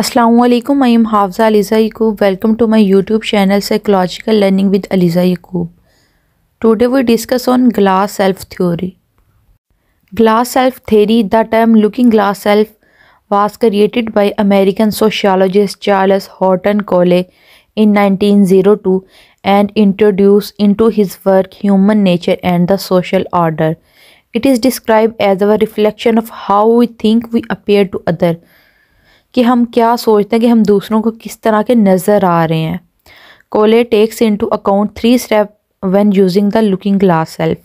Assalamualaikum, I am Hafza Aliza Welcome to my YouTube channel Psychological Learning with Aliza Today we discuss on glass self theory. Glass self theory, the term looking glass self, was created by American sociologist Charles Horton Cole in 1902 and introduced into his work Human Nature and the Social Order. It is described as a reflection of how we think we appear to others. कि हम क्या सोचते हैं कि हम दूसरों को किस तरह के नज़र आ रहे हैं Cooley takes into account three step when using the looking glass self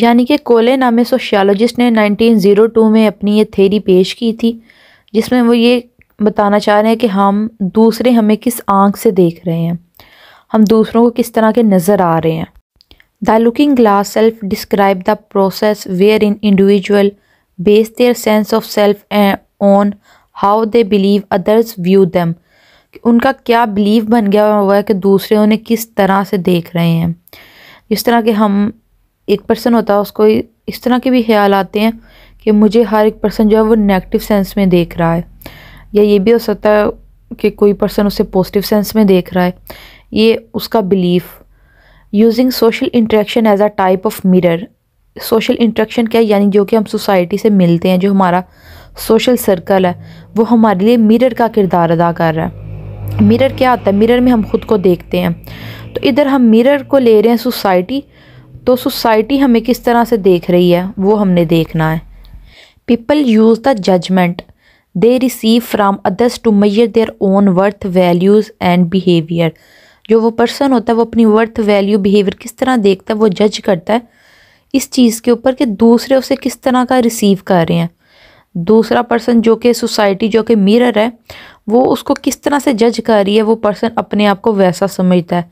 यानी कि कोले नामे सोशियोलॉजिस्ट ने 1902 में अपनी ये थेरी पेश की थी जिसमें वो ये बताना चाह रहे हैं कि हम दूसरे हमें किस आंख से देख रहे हैं हम दूसरों को किस तरह के नज़र आ रहे हैं the looking glass self describe the process wherein individual base their sense of self on how they believe others view them उनका क्या बिलीव बन गया हुआ है कि दूसरे उन्हें किस तरह से देख रहे हैं इस तरह के हम एक पर्सन होता है उसको इस तरह के भी ख्याल आते हैं कि मुझे हर एक पर्सन जो है वो नेगेटिव सेंस में देख रहा है या ये भी हो सकता है कि कोई पर्सन उसे पॉजिटिव सेंस में देख रहा है ये उसका belief using social interaction as a type of mirror social interaction क्या यानी जो कि हम सोसाइटी से मिलते हैं जो हमारा सोशल सर्कल है वो हमारे लिए मिरर का किरदार अदा कर रहा है मिरर क्या होता है मिरर में हम खुद को देखते हैं तो इधर हम मिरर को ले रहे हैं सोसाइटी तो सोसाइटी हमें किस तरह से देख रही है वो हमने देखना है people use the judgement they receive from others to mirror their own worth values and behaviour जो वो पर्सन होता है वो अपनी वर्थ वैल्यू बिहेवियर किस तरह देखता है वो जज करता है इस चीज़ के ऊपर कि दूसरे उसे किस तरह का रिसीव कर रहे हैं दूसरा पर्सन जो कि सोसाइटी जो कि मिरर है वो उसको किस तरह से जज कर रही है वो पर्सन अपने आप को वैसा समझता है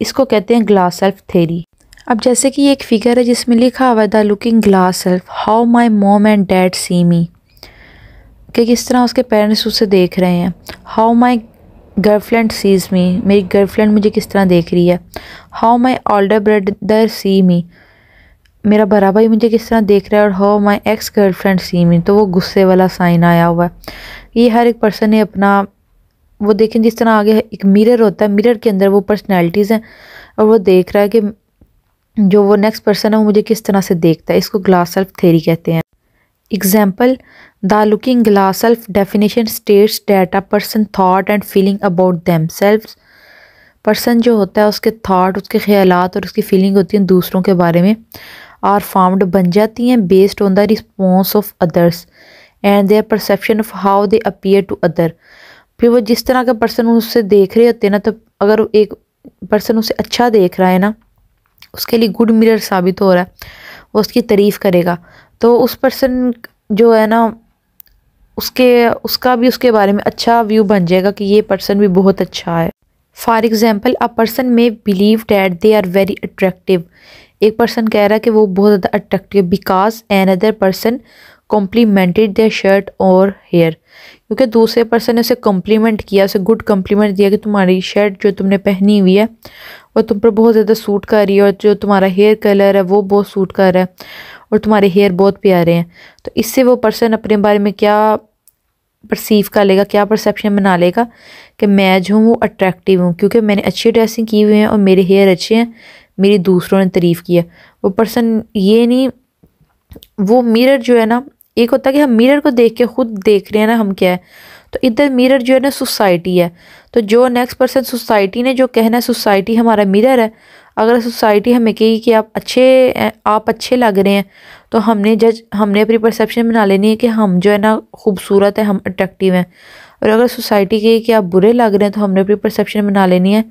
इसको कहते हैं ग्लास सेल्फ थेरी अब जैसे कि एक फिगर है जिसमें लिखा हुआ है the looking glass self how my mom and dad सी मी कि किस तरह उसके पेरेंट्स उसे देख रहे हैं how my girlfriend sees me मेरी गर्लफ्रेंड मुझे किस तरह देख रही है how my older brother see me मेरा बड़ा भाई मुझे किस तरह देख रहा है और how my ex girlfriend see me तो वो गुस्से वाला साइन आया हुआ है ये हर एक पर्सन ने अपना वो देखें जिस तरह आगे एक मिरर होता है मिरर के अंदर वो पर्सनैलिटीज़ हैं और वो देख रहा है कि जो वो नेक्स्ट पर्सन है वो मुझे किस तरह से देखता है इसको ग्लास सेल्फ थेरी कहते हैं example the looking glass self definition states that a person thought and feeling about them self person जो होता है उसके थाट उसके ख्याल और उसकी फीलिंग होती है दूसरों के बारे में आर फार्म्ड बन जाती हैं based on the response of others and their perception of how they appear to other फिर वो जिस तरह का पर्सन उससे देख रहे होते हैं ना तो अगर एक पर्सन उसे अच्छा देख रहा है ना उसके लिए गुड मिरर साबित हो रहा है वो उसकी तारीफ़ करेगा तो उस पर्सन जो है ना उसके उसका भी उसके बारे में अच्छा व्यू बन जाएगा कि ये पर्सन भी बहुत अच्छा है for example a person may believe that they are very attractive एक पर्सन कह रहा है कि वो बहुत ज़्यादा attractive because another person complimented their shirt और हेयर क्योंकि दूसरे पर्सन ने उसे कॉम्प्लीमेंट किया उसे गुड कॉम्प्लीमेंट दिया कि तुम्हारी शर्ट जो तुमने पहनी हुई है वो तुम पर बहुत ज़्यादा सूट कर रही है और जो तुम्हारा हेयर कलर है वो बहुत सूट कर रहा है और तुम्हारे हेयर बहुत प्यारे हैं तो इससे वो पर्सन अपने बारे में क्या परसीव कर लेगा क्या परसेप्शन बना लेगा कि मैं जो हूँ वो अट्रैक्टिव हूँ क्योंकि मैंने अच्छी ड्रेसिंग की हुई है और मेरे हेयर अच्छे हैं मेरी दूसरों ने तारीफ़ किया वो पर्सन ये नहीं वो मिरर जो है ना एक होता है कि हम मिरर को देख के खुद देख रहे हैं ना हम क्या है तो इधर मिरर जो है ना सोसाइटी है तो जो नेक्स्ट पर्सन सोसाइटी ने जो कहना है सोसाइटी हमारा मिरर है अगर सोसाइटी हमें कही कि आप अच्छे आप अच्छे लग रहे हैं तो हमने जज हमने अपनी परसेप्शन बना लेनी है कि हम जो है ना खूबसूरत है हम अट्रैक्टिव हैं और अगर सोसाइटी कही कि आप बुरे लग रहे हैं तो हमने अपनी परसेप्शन बना लेनी है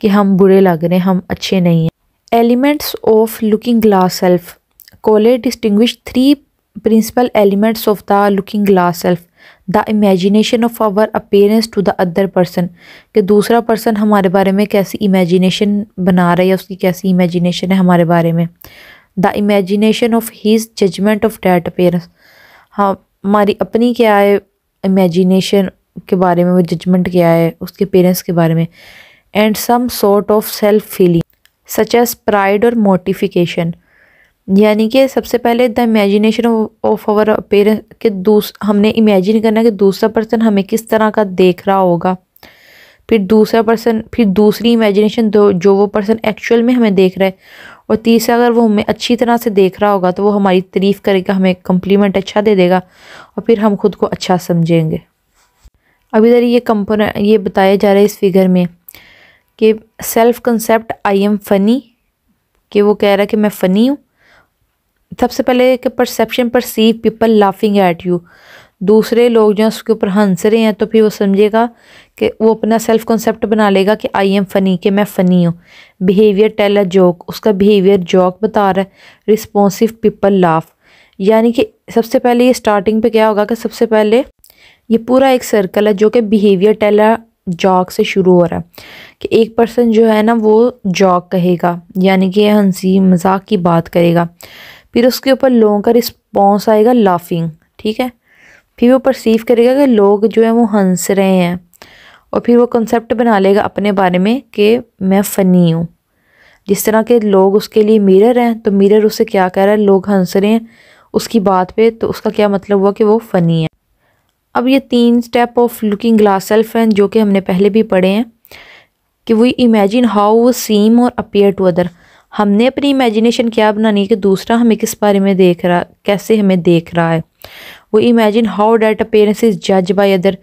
कि हम बुरे लग रहे हैं हम अच्छे नहीं हैं elements of looking glass self Cooley distinguish three principal elements of the looking glass self the imagination of our appearance to the other person कि दूसरा पर्सन हमारे बारे में कैसी इमेजिनेशन बना रहा है या उसकी कैसी इमेजिनेशन है हमारे बारे में the imagination of his judgement of that appearance हाँ हमारी अपनी क्या है इमेजिनेशन के बारे में वो जजमेंट क्या है उसके पेरेंट्स के बारे में and some sort of self feeling such as pride और मोटिफिकेशन यानी कि सबसे पहले the imagination of our parents के दूस हमने इमेजिन करना कि दूसरा पर्सन हमें किस तरह का देख रहा होगा फिर दूसरा पर्सन फिर दूसरी इमेजिनेशन दो जो वो पर्सन एक्चुअल में हमें देख रहा है और तीसरा अगर वो हमें अच्छी तरह से देख रहा होगा तो वो हमारी तारीफ़ करेगा हमें कम्प्लीमेंट अच्छा दे देगा और फिर हम खुद को अच्छा समझेंगे अभी जरिए ये कंपोनेंट ये बताया जा रहा है इस फिगर में कि self concept I am funny कि वो कह रहा है कि मैं फ़नी हूँ सबसे पहले कि perception perceive people laughing at you दूसरे लोग जो उसके ऊपर हंस रहे हैं तो फिर वो समझेगा कि वो अपना सेल्फ कॉन्सेप्ट बना लेगा कि आई एम फ़नी कि मैं फ़नी हूँ बिहेवियर टेल अ जोक उसका बिहेवियर जोक बता रहा है रिस्पॉन्सिव पीपल लाफ यानी कि सबसे पहले ये स्टार्टिंग पे क्या होगा कि सबसे पहले ये पूरा एक सर्कल है जो कि बिहेवियर टेलर जॉक से शुरू हो रहा है कि एक पर्सन जो है ना वो जॉक कहेगा यानी कि हंसी मजाक की बात करेगा फिर उसके ऊपर लोगों का रिस्पॉन्स आएगा लाफिंग ठीक है फिर वो परसीव करेगा कि लोग जो है वो हंस रहे हैं और फिर वो कंसेप्ट बना लेगा अपने बारे में कि मैं फ़नी हूँ जिस तरह के लोग उसके लिए मिरर हैं तो मिरर उसे क्या कह रहा है लोग हंस रहे हैं उसकी बात पे तो उसका क्या मतलब हुआ कि वो फ़नी है अब ये तीन step of looking glass self हैं जो कि हमने पहले भी पढ़े हैं कि वी इमेजिन हाउ सीम और अपेयर टू अदर हमने अपनी इमेजिनेशन क्या बनानी है कि दूसरा हमें किस बारे में देख रहा कैसे हमें देख रहा है वो imagine how that appearance is जज बाई अदर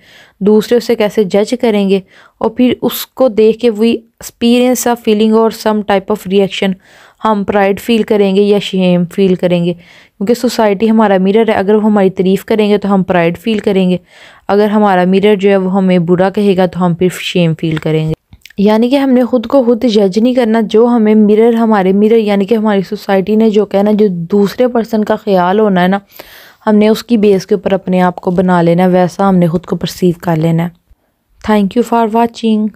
दूसरे उसे कैसे जज करेंगे और फिर उसको देख के वी एक्सपीरियंस ऑफ फीलिंग और सम टाइप ऑफ रिएक्शन हम प्राइड फील करेंगे या शेम फील करेंगे क्योंकि सोसाइटी हमारा मिरर है अगर वो हमारी तारीफ़ करेंगे तो हम प्राइड फील करेंगे अगर हमारा मिरर जो है वो हमें बुरा कहेगा तो हम फिर शेम फील करेंगे यानी कि हमने खुद को खुद जज नहीं करना जो हमें मिरर हमारे मिरर यानी कि हमारी सोसाइटी ने जो कहना जो दूसरे पर्सन का ख्याल होना है ना हमने उसकी बेस के ऊपर अपने आप को बना लेना वैसा हमने खुद को परसीव कर लेना है थैंक यू फॉर वॉचिंग